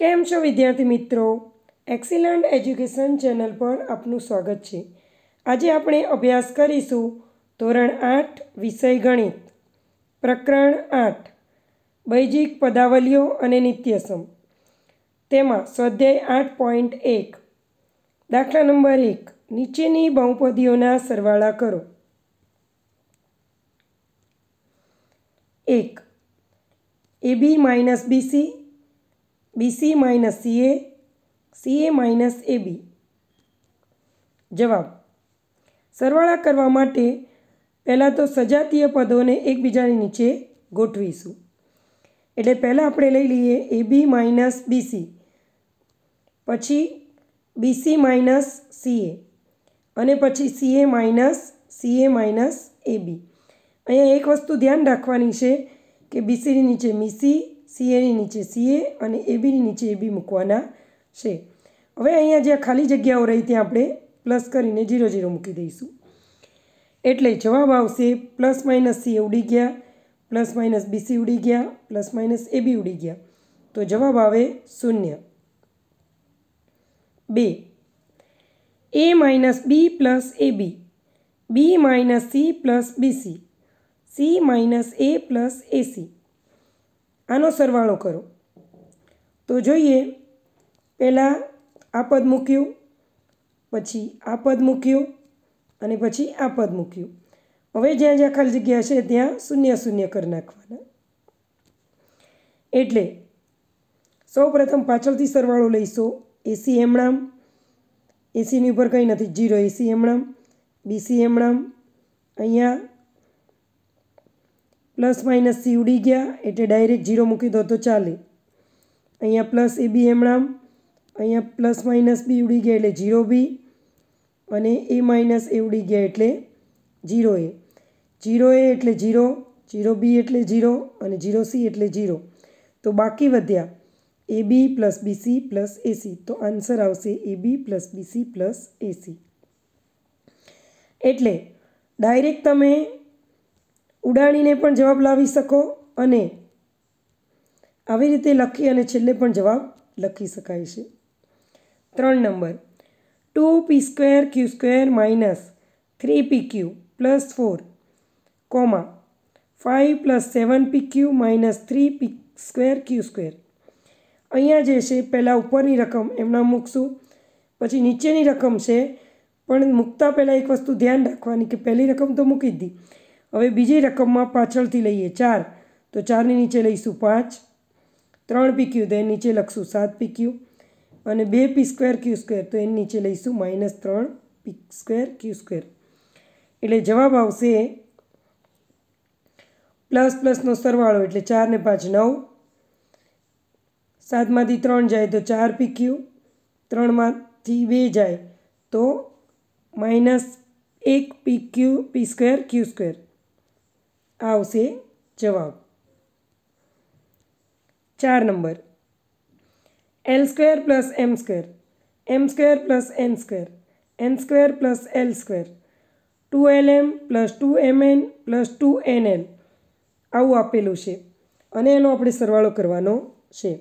કેમ છો વિદ્યાર્થી મિત્રો એક્સિલન્ટ એજ્યુકેશન ચેનલ પર આપનું સ્વાગત છે આજે આપણે અભ્યાસ કરીશું ધોરણ આઠ વિષય ગણિત પ્રકરણ આઠ બૈજિક પદાવલીઓ અને નિત્યસમ તેમાં સ્વાધ્યાય આઠ પોઈન્ટ એક દાખલા નંબર એક નીચેની બહુપદીઓના સરવાળા કરો એક AB minus BC BC minus CA CA minus AB જવાબ સરવાળા કરવા માટે પહેલાં તો સજાતીય પદોને એકબીજાની નીચે ગોઠવીશું એટલે પહેલાં આપણે લઈ લઈએ એ બી માઇનસ બીસી પછી બીસી માઇનસ સીએ અને પછી CA minus CA minus A B અહીંયા એક વસ્તુ ધ્યાન રાખવાની છે કે બીસીની નીચે મીસી સીએની નીચે સીએ અને એબીની નીચે એબી મૂકવાના છે હવે અહીંયા જ્યાં ખાલી જગ્યાઓ રહી ત્યાં આપણે પ્લસ કરીને જીરો જીરો મૂકી દઈશું એટલે જવાબ આવશે પ્લસ માઇનસ સી ઉડી ગયા પ્લસ માઇનસ બીસી ઉડી ગયા પ્લસ માઇનસ એબી ઉડી ગયા તો જવાબ આવે શૂન્ય બે A minus B plus AB B minus C plus BC C minus A plus AC આનો સરવાળો કરો તો જોઈએ પહેલાં આ પદ મૂક્યું પછી આ પદ મૂક્યું અને પછી આ પદ મૂક્યું હવે જ્યાં જ્યાં ખાલી જગ્યા છે ત્યાં શૂન્ય શૂન્ય કરી નાખવાના એટલે સૌ પ્રથમ પાછળથી સરવાળો લઈશો એસી એમણામ એસીની ઉપર કંઈ નથી જીરો એસી એમણામ બીસી એમણામ અહીંયા પ્લસ માઇનસ સી ઉડી ગયા એટલે ડાયરેક્ટ ઝીરો મૂકી દો તો ચાલે અહીંયા પ્લસ એ બી એમણામ અહીંયા પ્લસ માઇનસ બી ઉડી ગયા એટલે જીરો બી અને એ માઇનસ એ ઉડી ગયા એટલે જીરો એ જીરો એ એટલે જીરો જીરો બી એટલે જીરો અને જીરો સી એટલે જીરો તો બાકી વધ્યા A B plus BC plus AC તો આન્સર આવશે A B plus BC plus AC એટલે ડાયરેક્ટ તમે ઉડાણીને પણ જવાબ લાવી શકો અને આવી રીતે લખી અને છેલ્લે પણ જવાબ લખી શકાય છે ત્રણ number two P square Q square minus three P Q plus four comma five plus seven P Q minus three P square Q square અહીંયા જે છે પહેલાં ઉપરની રકમ એમના મૂકશું પછી નીચેની રકમ છે પણ મૂકતા પહેલાં એક વસ્તુ ધ્યાન રાખવાની કે પહેલી રકમ તો મૂકી જ દી હવે બીજી રકમમાં પાછળથી લઈએ ચાર તો ચારની નીચે લઈશું પાંચ ત્રણ પી ક્યુ તો નીચે લખશું સાત પી ક્યુ અને બે પી સ્ક્વેર ક્યુ સ્ક્વેર તો એની નીચે લઈશું માઇનસ ત્રણ પી સ્ક્વેર ક્યુ સ્ક્વેર એટલે જવાબ આવશે પ્લસ પ્લસનો સરવાળો એટલે ચાર ને પાંચ નવ સાતમાંથી ત્રણ જાય તો ચાર પી ક્યુ ત્રણમાંથી બે જાય તો માઇનસ એક પી ક્યુ પી સ્ક્વેર ક્યુ સ્ક્વેર આવશે જવાબ ચાર number L square plus M square M square plus N square N square plus L square two L M plus two M N plus two N L આવું આપેલું છે અને એનો આપણે સરવાળો કરવાનો છે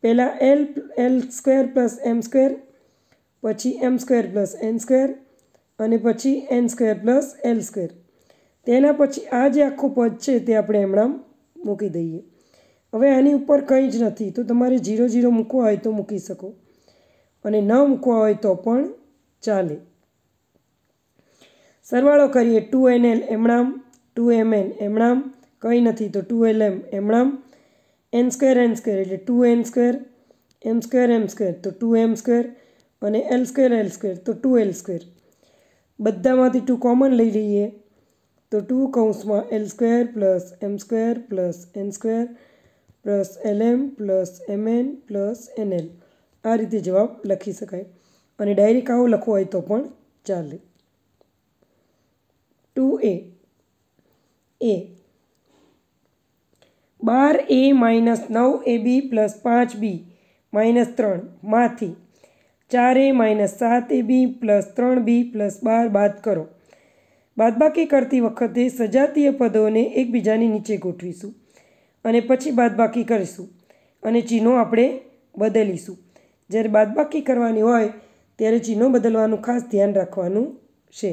પહેલાં L L square plus M square પછી M square plus N square અને પછી N square plus L square તેના પછી આ જે આખું પદ છે તે આપણે હમણાં મૂકી દઈએ હવે આની ઉપર કંઈ જ નથી તો તમારે જીરો જીરો મૂકવા હોય તો મૂકી શકો અને ન મૂકવા હોય તો પણ ચાલે સરવાળો કરીએ ટુ એન એલ એમણામ ટુ એમ એન એમણામ કંઈ નથી તો ટુ એલ એમ એમણામ એન સ્ક્વેર એન સ્ક્વેર એટલે two N square M square M square તો ટુ એમ સ્ક્વેર અને એલ સ્ક્વેર એલ સ્ક્વેર તો ટુ એલ સ્ક્વેર બધામાંથી ટુ કોમન લઈ લઈએ તો ટુ કૌંસમાં L square plus M square plus N square plus L M plus M N plus N L આ રીતે જવાબ લખી શકાય અને ડાયરી કાઓ લખવો હોય તો પણ ચાલે ટુ એ એ બાર એ માઇનસ નવ એ બી પ્લસ પાંચ બી માઇનસ ત્રણમાંથી ચાર એ માઇનસ સાત એ બી પ્લસ ત્રણ બી પ્લસ બાર બાદ કરો બાદબાકી કરતી વખતે સજાતીય પદોને એકબીજાની નીચે ગોઠવીશું અને પછી બાદબાકી કરીશું અને ચિહ્નો આપણે બદલીશું જ્યારે બાદબાકી કરવાની હોય ત્યારે ચિહ્નો બદલવાનું ખાસ ધ્યાન રાખવાનું છે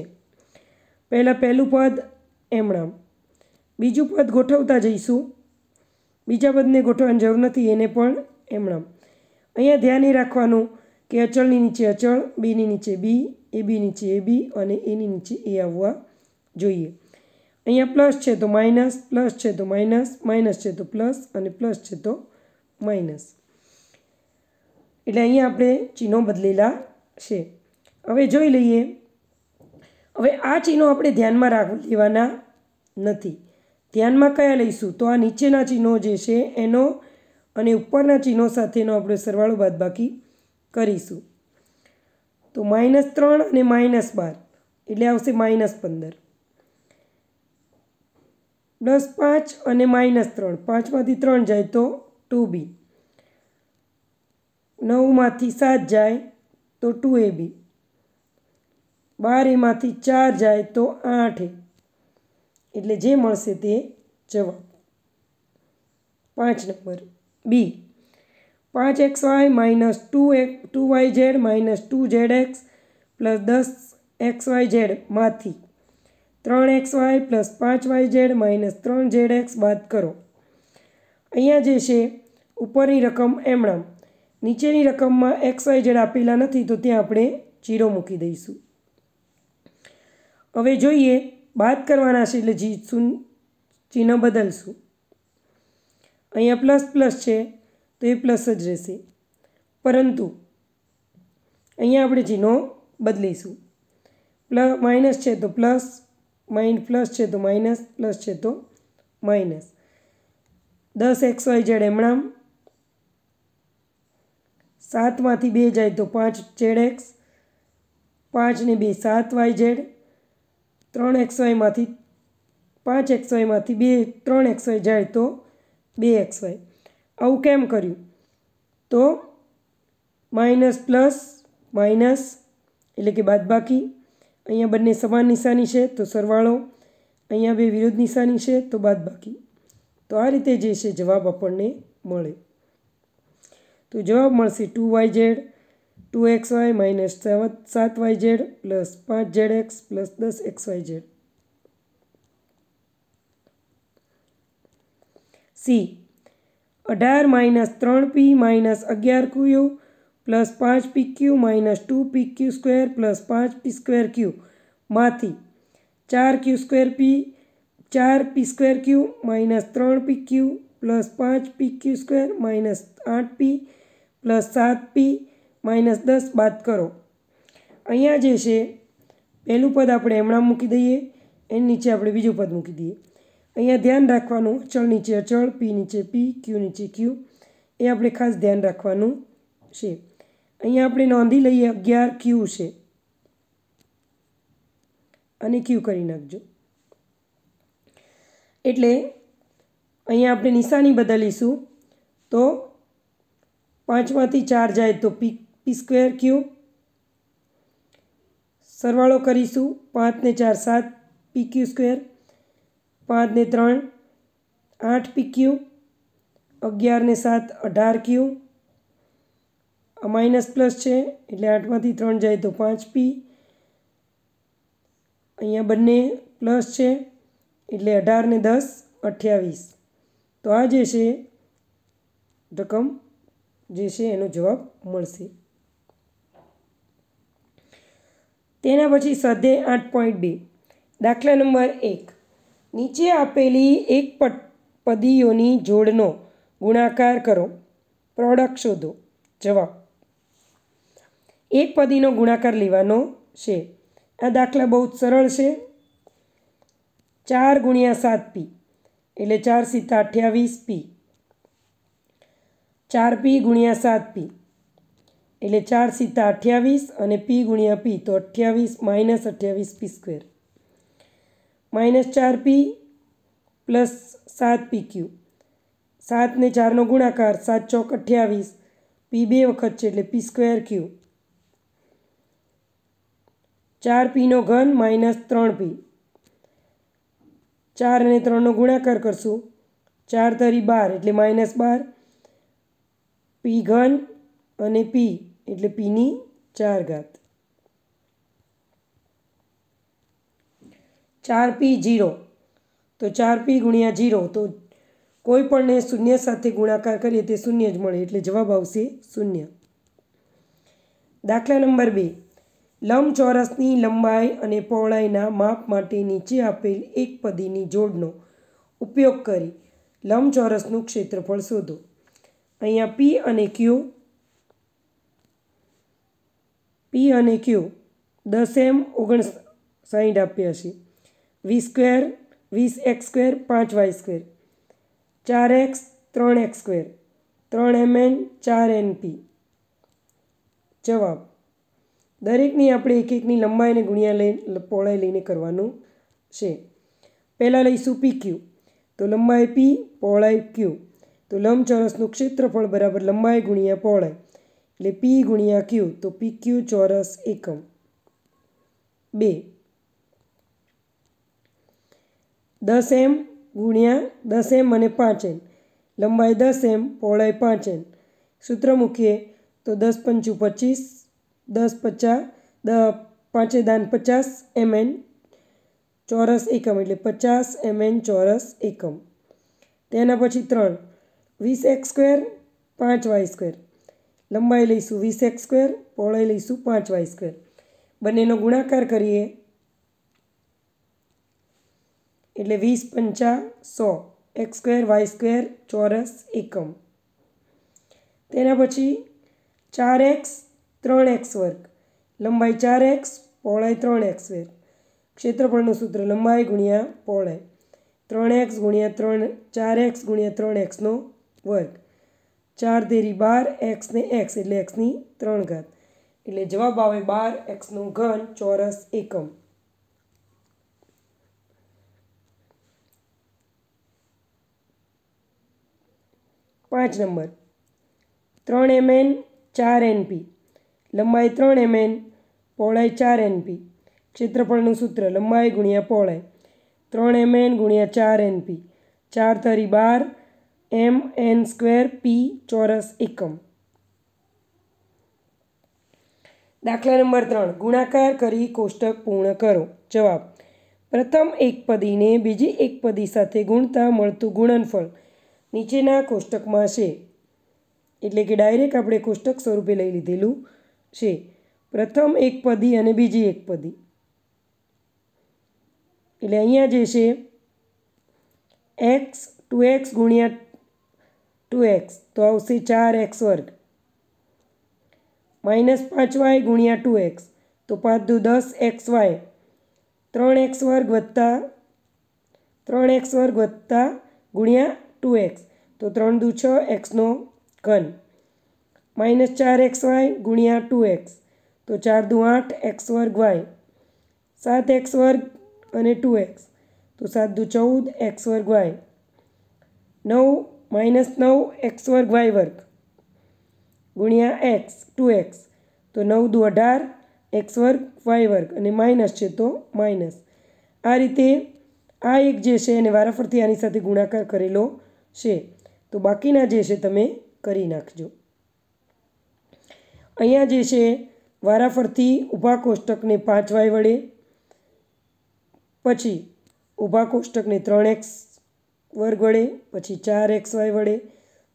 પહેલાં પહેલું પદ એમણામ બીજું પદ ગોઠવતા જઈશું બીજા પદને ગોઠવવાની જરૂર નથી એને પણ એમણામ અહીંયા ધ્યાન એ રાખવાનું કે અચળની નીચે અચળ બીની નીચે બી એ બી નીચે એ બી અને એની નીચે એ આવવા જોઈએ અહીંયા પ્લસ છે તો માઇનસ પ્લસ છે તો માઇનસ માઇનસ છે તો પ્લસ અને પ્લસ છે તો માઇનસ એટલે અહીંયા આપણે ચિહ્નો બદલેલા છે હવે જોઈ લઈએ હવે આ ચિહ્નો આપણે ધ્યાનમાં રાખ લેવાના નથી ધ્યાનમાં કયા લઈશું તો આ નીચેના ચિહ્નો જે છે એનો અને ઉપરના ચિહ્નો સાથેનો આપણે સરવાળો બાદબાકી કરીશું તો માઇનસ ત્રણ અને માઇનસ બાર એટલે આવશે માઇનસ પંદર પ્લસ પાંચ અને માઇનસ ત્રણ પાંચમાંથી ત્રણ જાય તો ટુ બી નવમાંથી સાત જાય તો ટુ એ બી બારેમાંથી ચાર જાય તો આઠ એટલે જે મળશે તે જવાબ પાંચ નંબર બી પાંચ એક્સ વાય માઇનસ ટુ એક two Y Z minus two Z X plus દસ એક્સ વાય ઝેડમાંથી ત્રણ એક્સ વાય પ્લસ પાંચ વાય ઝેડ માઇનસ ત્રણ ઝેડ એક્સ બાદ કરો અહીંયા જે છે ઉપરની રકમ એમણામ નીચેની રકમમાં એક્સ વાય ઝેડ આપેલા નથી તો ત્યાં આપણે જીરો મૂકી દઈશું હવે જોઈએ બાદ કરવાના છે એટલે જી શૂન ચિહ્ન બદલશું અહીંયા પ્લસ પ્લસ છે તો એ પ્લસ જ રહેશે પરંતુ અહીંયા આપણે ચિહ્નો બદલીશું પ્લસ માઇનસ છે તો પ્લસ માઇન પ્લસ છે તો માઇનસ પ્લસ છે તો માઇનસ દસ એક્સ વાય ઝેડ એમણામ સાતમાંથી બે જાય તો પાંચ ઝેડ એક્સ પાંચને બે સાત વાય ઝેડ ત્રણ એક્સ વાયમાંથી પાંચ એક્સ વાયમાંથી બે ત્રણ એક્સ વાય જાય તો બે એક્સ વાય આવું કેમ કર્યું તો માઇનસ પ્લસ માઇનસ એટલે કે બાદબાકી અહીંયા બંને સમાન નિશાની છે તો સરવાળો અહીંયા બે વિરુદ્ધ નિશાની છે તો બાદ બાકી તો આ રીતે જે છે જવાબ આપણને મળે તો જવાબ મળશે two Y Z two X Y minus સાત વાય ઝેડ પ્લસ પાંચ ઝેડ એક્સ પ્લસ દસ એક્સ વાય ઝેડ સી અઢાર માઇનસ ત્રણ પી માઇનસ અગિયાર કુયો પ્લસ પાંચ P Q minus two P Q square plus પાંચ પી સ્ક્વેર ક્યુમાંથી ચાર Q square પી ચાર પી સ્ક્વેર ક્યુ માઇનસ ત્રણ પી ક્યુ પ્લસ પાંચ પી ક્યુ સ્ક્વેર માઇનસ આઠ પી પ્લસ સાત પી માઇનસ દસ બાદ કરો અહીંયા જે છે પહેલું પદ આપણે એમણામ મૂકી દઈએ એની નીચે આપણે બીજું પદ મૂકી દઈએ અહીંયા ધ્યાન રાખવાનું અચળ નીચે અચળ પી નીચે પી ક્યુ નીચે ક્યુ એ આપણે ખાસ ધ્યાન રાખવાનું છે અહીંયા આપણે નોંધી લઈએ અગિયાર ક્યુ છે અને ક્યુ કરી નાખજો એટલે અહીંયા આપણે નિશાની બદલીશું તો પાંચમાંથી ચાર જાય તો પી પી સ્ક્વેર ક્યુ સરવાળો કરીશું પાંચને ચાર સાત પી ક્યુ સ્ક્વેર પાંચને ત્રણ આઠ પી ક્યુ અગિયારને સાત અઢાર ક્યુ આ માઇનસ પ્લસ છે એટલે આઠમાંથી ત્રણ જાય તો પાંચ પી અહીંયા બંને પ્લસ છે એટલે અઢાર ને દસ અઠ્યાવીસ તો આ જે છે રકમ જે છે એનો જવાબ મળશે તેના પછી સ્વાધ્યાય આઠ પોઈન્ટ બે દાખલા નંબર એક નીચે આપેલી એક પદીઓની જોડનો ગુણાકાર કરો પ્રોડક્ટ શોધો જવાબ એક પદીનો ગુણાકાર લેવાનો છે આ દાખલા બહુ જ સરળ છે ચાર ગુણ્યા સાત પી એટલે ચાર સીતા અઠ્યાવીસ પી ચાર પી ગુણ્યા સાત પી એટલે ચાર સીતા અઠ્યાવીસ અને પી ગુણ્યા પી તો અઠ્યાવીસ માઇનસ અઠ્યાવીસ પી સ્ક્વેર માઇનસ ચાર પી પ્લસ સાત પી ક્યુ સાત ને ચારનો ગુણાકાર સાત ચોક અઠ્યાવીસ પી બે વખત છે એટલે પી સ્ક્વેર ક્યુ ચાર પીનો ઘન માઇનસ ત્રણ પી ચાર અને ત્રણનો ગુણાકાર કરશું ચાર તરી બાર એટલે માઇનસ બાર પી ઘન અને પી એટલે પીની ચાર ઘાત ચાર પી જીરો તો ચાર પી ગુણ્યા જીરો તો કોઈ પણને શૂન્ય સાથે ગુણાકાર કરીએ તે શૂન્ય જ મળે એટલે જવાબ આવશે શૂન્ય દાખલા નંબર બે લંબચોરસની લંબાઈ અને પહોળાઈના માપ માટે નીચે આપેલ એક પદીની જોડનો ઉપયોગ કરી લંબચોરસનું ક્ષેત્રફળ શોધો અહીંયા પી અને ક્યુ પી અને ક્યુ દસ એમ ઓગણસ સાહીઠ આપ્યા છે વીસ સ્ક્વેર વીસ એક્સ સ્ક્વેર પાંચ વાય સ્ક્વેર ચાર એક્સ ત્રણ એક્સ સ્ક્વેર ત્રણ એમ એન ચાર એન પી જવાબ દરેકની આપણે એક એકની લંબાઈને ગુણ્યા લઈ પહોળાઈ લઈને કરવાનું છે પહેલાં લઈશું પી ક્યુ તો લંબાઈ પી પહોળાઈ ક્યુ તો લંબચોરસનું ક્ષેત્રફળ બરાબર લંબાઈ ગુણ્યા પહોળાઈ એટલે પી ગુણ્યા ક્યુ તો પી ક્યુ ચોરસ એકમ બે દસ એમ ગુણ્યા દસ એમ અને પાંચ એમ લંબાઈ દસ એમ પહોળાઈ પાંચ એમ સૂત્ર મૂકીએ તો દસ પંચું પચીસ દસ પચાસ દ પાંચે દાન પચાસ એમએન ચોરસ એકમ એટલે પચાસ એમએન ચોરસ એકમ તેના પછી ત્રણ વીસ એક્સ સ્ક્વેર પાંચ વાય સ્ક્વેર લંબાઈ લઈશું વીસ એક્સ સ્ક્વેર પહોળાઈ લઈશું પાંચ વાય સ્ક્વેર બંનેનો ગુણાકાર કરીએ એટલે વીસ પંચા સો એક્સ સ્ક્વેર વાય સ્ક્વેર ચોરસ એકમ તેના પછી ચાર એક્સ ત્રણ એક્સ વર્ગ લંબાઈ ચાર એક્સ પહોળાઈ ત્રણ એક્સ વર્ગ ક્ષેત્રફળનું સૂત્ર લંબાઈ ગુણ્યા પહોળાઈ ત્રણ એક્સ ગુણ્યા ત્રણ ચાર એક્સ ગુણ્યા ત્રણ એક્સનો વર્ગ ચાર તેરી બાર એક્સને એક્સ એટલે એક્સની ત્રણ ઘાત એટલે જવાબ આવે બાર એક્સનો ઘન ચોરસ એકમ પાંચ નંબર ત્રણ એમએન ચાર એનપી લંબાઈ ત્રણ એમ એન પહોળાઈ ચાર એનપી ક્ષેત્રફળનું સૂત્ર લંબાઈ ગુણ્યા પહોળાઈ ત્રણ એમ એમએન ગુણ્યા ચાર એનપી ચાર તરી બાર એમ એન સ્ક્વેર પી ચોરસ એકમ દાખલા નંબર ત્રણ ગુણાકાર કરી કોષ્ટક પૂર્ણ કરો જવાબ પ્રથમ એક પદીને બીજી એક પદી સાથે ગુણતા મળતું ગુણનફળ નીચેના કોષ્ટકમાં છે એટલે કે ડાયરેક્ટ આપણે કોષ્ટક સ્વરૂપે લઈ લીધેલું છે પ્રથમ એક પદી અને બીજી એક પદી એટલે અહીંયા જે છે એક્સ ટુ એક્સ ગુણ્યા ટુ એક્સ તો આવશે ચાર એક્સ વર્ગ માઇનસ પાંચ વાય ગુણ્યા ટુ એક્સ તો પાંચ દુ દસ એક્સ વાય ત્રણ એક્સ વર્ગ વત્તા ત્રણ એક્સ વર્ગ વત્તા ગુણ્યા ટુ એક્સ તો ત્રણ દુ છ એક્સનો ઘન માઇનસ ચાર એક્સ વાય ગુણ્યા ટુ એક્સ તો ચાર દુ આઠ એક્સ વર્ગ વાય સાત એક્સ વર્ગ અને ટુ એક્સ તો સાત દુ ચૌદ એક્સ વર્ગ વાય નવ માઇનસ નવ એક્સ વર્ગ વાય વર્ગ ગુણ્યા એક્સ ટુ એક્સ તો નવ દુ અઢાર એક્સ વર્ગ વાય વર્ગ અને માઇનસ છે તો માઇનસ આ રીતે આ એક જે છે એને વારાફરથી આની સાથે ગુણાકાર કરેલો છે તો બાકીના જે છે તમે કરી નાખજો અહીંયા જે છે વારાફરતી ઊભા કોષ્ટકને પાંચ વાય વડે પછી ઊભા કોષ્ટકને ત્રણ એક્સ વર્ગ વડે પછી ચાર એક્સ વાય વડે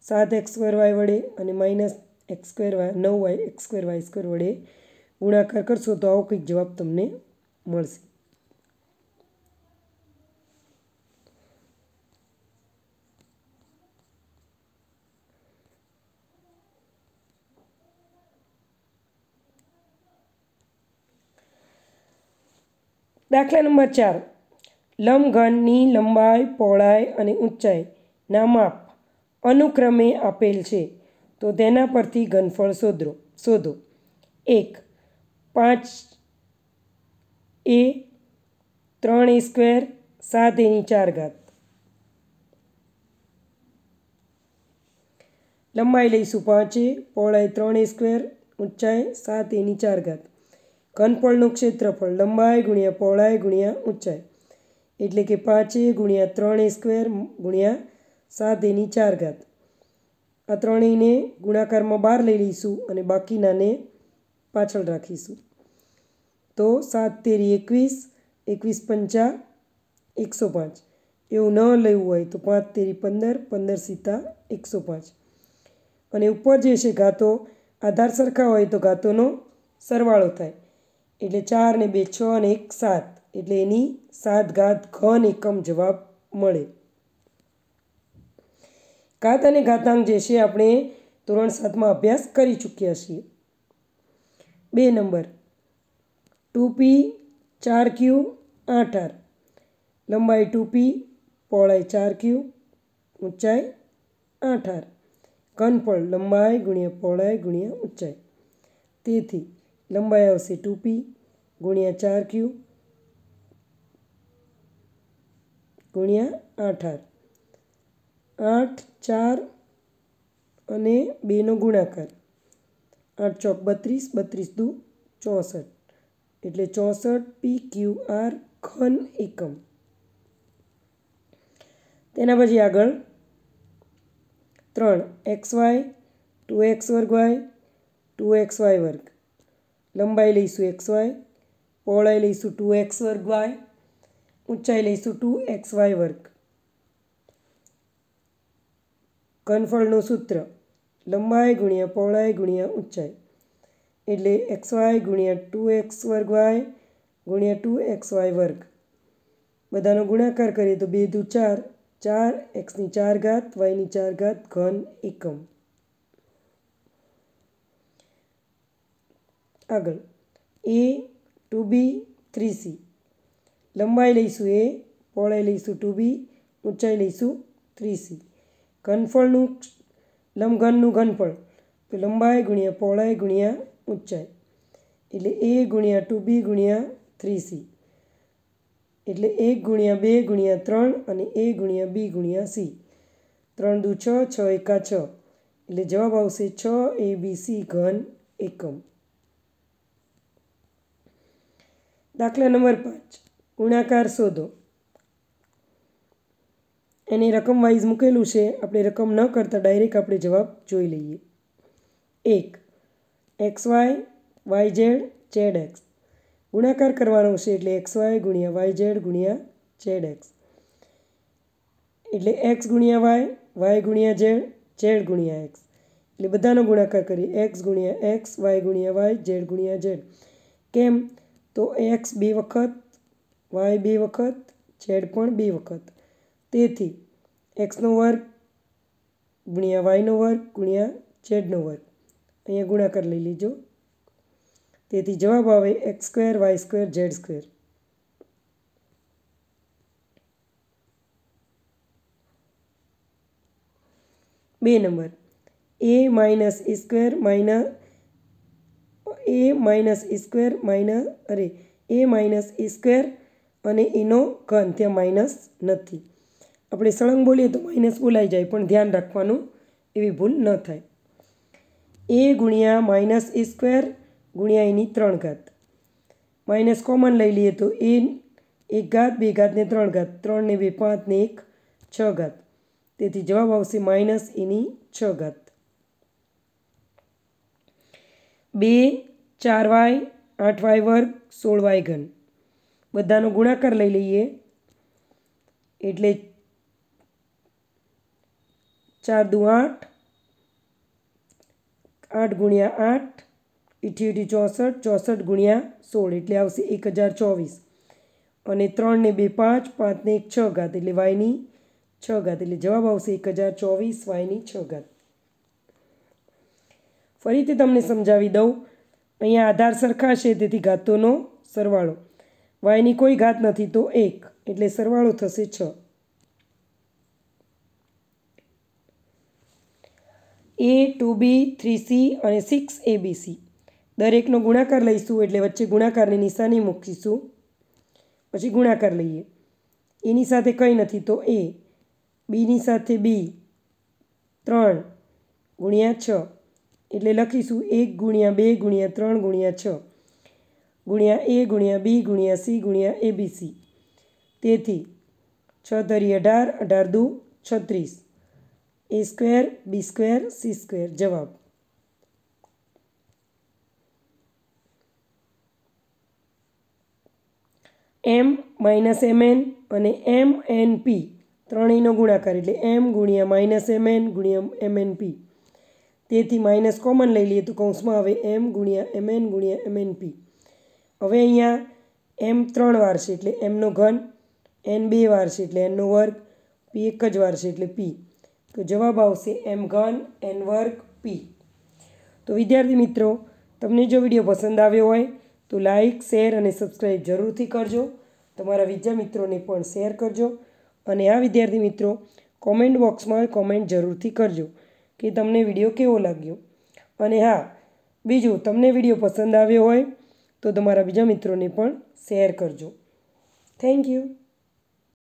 સાત એક્સ સ્ક્વેર વાય વડે અને માઇનસ એક્સ સ્ક્વેર વાય નવ Y X square Y square વડે ગુણાકાર કરશો તો આવો કંઈક જવાબ તમને મળશે દાખલા નંબર ચાર લંબઘનની લંબાઈ પહોળાઈ અને ઊંચાઈના માપ અનુક્રમે આપેલ છે તો તેના પરથી ઘનફળ શોધરો શોધો એક પાંચ એ ત્રણ એ સ્ક્વેર સાત એની ચાર ઘાત લંબાઈ લઈશું પાંચ એ પહોળાઈ ત્રણ એ સ્ક્વેર ઊંચાઈ સાત એની ચાર ઘાત ઘનફળનું ક્ષેત્રફળ લંબાઈ ગુણ્યા પહોળાઈ ગુણ્યા ઊંચાઈ એટલે કે પાંચે ગુણ્યા ત્રણ એ સ્ક્વેર ગુણ્યા સાત એની ચાર ઘાત આ ત્રણેયને ગુણાકારમાં બહાર લઈ લઈશું અને બાકીનાને પાછળ રાખીશું તો સાત તેરી એકવીસ એકવીસ પંચા એકસો પાંચ એવું ન લેવું હોય તો પાંચ તેરી પંદર પંદર સીતા એકસો પાંચ અને ઉપર જે છે ઘાતો આધાર સરખા હોય તો ઘાતોનો સરવાળો થાય એટલે ચાર ને બે છ અને એક સાત એટલે એની સાત ઘાત ઘન એકમ જવાબ મળે ઘાત અને ઘાતાંક જે છે આપણે ધોરણ સાતમાં અભ્યાસ કરી ચૂક્યા છીએ બે નંબર ટુ પી ચાર ક્યુ આઠ આર લંબાઈ ટુ પી પહોળાઈ ચાર ક્યુ ઊંચાઈ આઠ આર ઘનફળ લંબાઈ ગુણ્યા પહોળાઈ ગુણ્યા ઊંચાઈ તેથી લંબાઈ આવશે ટુ પી ગુણ્યા ચાર ક્યુ ગુણ્યા આઠ આર આઠ ચાર અને બેનો ગુણાકાર આઠ ચોક બત્રીસ બત્રીસ દુ ચોસઠ એટલે ચોસઠ પી ક્યુ આર ખન એકમ તેના પછી આગળ ત્રણ એક્સ વાય ટુ એક્સ વર્ગ વાય ટુ એક્સ વાય વર્ગ લંબાઈ લઈશું એક્સ વાય પહોળાઈ લઈશું ટુ એક્સ વર્ગ વાય ઊંચાઈ લઈશું ટુ એક્સ વાય વર્ગ ઘનફળનું સૂત્ર લંબાઈ ગુણ્યા પહોળાઈ ગુણ્યા ઊંચાઈ એટલે એક્સ વાય ગુણ્યા ટુ એક્સ વર્ગ વાય ગુણ્યા ટુ એક્સ વાય વર્ગ બધાનો ગુણાકાર કરીએ તો બે દુ ચાર ચાર એક્સની ચાર ઘાત વાયની ચાર ઘાત ઘન એકમ આગળ A two B three C લંબાઈ લઈશું એ પહોળાઈ લઈશું ટુ બી ઊંચાઈ લઈશું થ્રી સી ઘનફળનું લંબઘનનું ઘનફળ તો લંબાઈ ગુણ્યા પહોળાઈ ગુણ્યા ઊંચાઈ એટલે એ ગુણ્યા ટુ બી ગુણ્યા થ્રી સી એટલે એક ગુણ્યા બે ગુણ્યા ત્રણ અને એ ગુણ્યા બી ગુણ્યા સી ત્રણ દુ છ છ એકા છ એટલે જવાબ આવશે છ એ બી સી ઘન એકમ દાખલા નંબર પાંચ ગુણાકાર શોધો એની રકમ વાઇઝ મૂકેલું છે આપણે રકમ ન કરતા ડાયરેક્ટ આપણે જવાબ જોઈ લઈએ એક એક્સ વાય વાય ઝેડ ચેડ એક્સ ગુણાકાર કરવાનો છે એટલે એક્સ વાય ગુણ્યા વાય ઝેડ ગુણ્યા ઝેડ એક્સ એટલે એક્સ ગુણ્યા વાય વાય ગુણ્યા ઝેડ ઝેડ ગુણ્યા એક્સ એટલે બધાનો ગુણાકાર કરીએ એક્સ ગુણ્યા એક્સ વાય ગુણ્યા વાય ઝેડ ગુણ્યા ઝેડ કેમ तो एक्स बी वक्त वाय बी वक्त झेड बी वक्त तथी एक्स नो वर्ग गुणिया वाई नो वर्ग गुणिया झेड नो वर्ग अँ गुणाकार ले लीजो तथी जवाब आए x square y square z square बे number a minus a square minus a minus e square minus અરે એ માઇનસ ઈ સ્ક્વેર અને એનો ઘન ત્યાં માઇનસ નથી આપણે સળંગ બોલીએ તો માઇનસ બોલાઈ જાય પણ ધ્યાન રાખવાનું એવી ભૂલ ન થાય એ ગુણ્યા માઇનસ ઈ સ્ક્વેર ગુણ્યા એની ત્રણ ઘાત માઇનસ કોમન લઈ લઈએ તો એ એક ઘાત બે ઘાત ને ત્રણ ઘાત ત્રણ ને બે પાંચ ને એક છ ઘાત તેથી જવાબ આવશે માઇનસ એની છ ઘાત બે ચાર વાય આઠ વાય વર્ગ સોળ વાય ઘન બધાનો ગુણાકાર લઈ લઈએ એટલે ચાર દુ આઠ આઠ ગુણ્યા આઠ ઇઠી ઇઠી ચોસઠ ચોસઠ ગુણ્યા સોળ એટલે આવશે એક હજાર ચોવીસ અને ત્રણને બે પાંચ પાંચને એક છ ઘાત એટલે વાયની છ ઘાત એટલે જવાબ આવશે એક હજાર ચોવીસ વાયની છ ઘાત ફરીથી તમને સમજાવી દઉં અહીંયા આધાર સરખા છે તેથી ઘાતોનો સરવાળો વાયની કોઈ ઘાત નથી તો એક એટલે સરવાળો થશે છ a two B three c અને સિક્સ એ બી સી દરેકનો ગુણાકાર લઈશું એટલે વચ્ચે ગુણાકારની નિશાની મૂકીશું પછી ગુણાકાર લઈએ એની સાથે કંઈ નથી તો એ બીની સાથે બી ત્રણ ગુણ્યા છ એટલે લખીશું એક ગુણ્યા બે ગુણ્યા ત્રણ ગુણ્યા છ ગુણ્યા એ ગુણ્યા બી ગુણ્યા સી ગુણ્યા સી તેથી છ ધરી અઢાર અઢાર દુ છત્રીસ a square b square c square જવાબ એમ માઇનસ એમ એન અને એમ એન પી ત્રણેયનો ગુણાકાર એટલે એમ ગુણ્યા માઇનસ એમ એન ગુણ્યા એમ એન પી તેથી માઇનસ કોમન લઈ લઈએ તો કૌંસમાં હવે એમ ગુણ્યા એમ એન ગુણ્યા એમ એન પી હવે અહીંયા એમ ત્રણ વાર છે એટલે એમનો ઘન એન બે વાર છે એટલે એનનો વર્ગ પી એક જ વાર છે એટલે પી તો જવાબ આવશે એમ ઘન એન વર્ગ પી તો વિદ્યાર્થી મિત્રો તમને જો વિડીયો પસંદ આવ્યો હોય તો લાઇક શેર અને સબસ્ક્રાઈબ જરૂરથી કરજો તમારા બીજા મિત્રોને પણ શેર કરજો અને આ વિદ્યાર્થી મિત્રો કોમેન્ટ બોક્સમાં કોમેન્ટ જરૂરથી કરજો કે તમને વિડીયો કેવો લાગ્યો અને હા બીજું તમને વિડીયો પસંદ આવ્યો હોય તો તમારા બીજા મિત્રોને પણ શેર કરજો થેન્ક યુ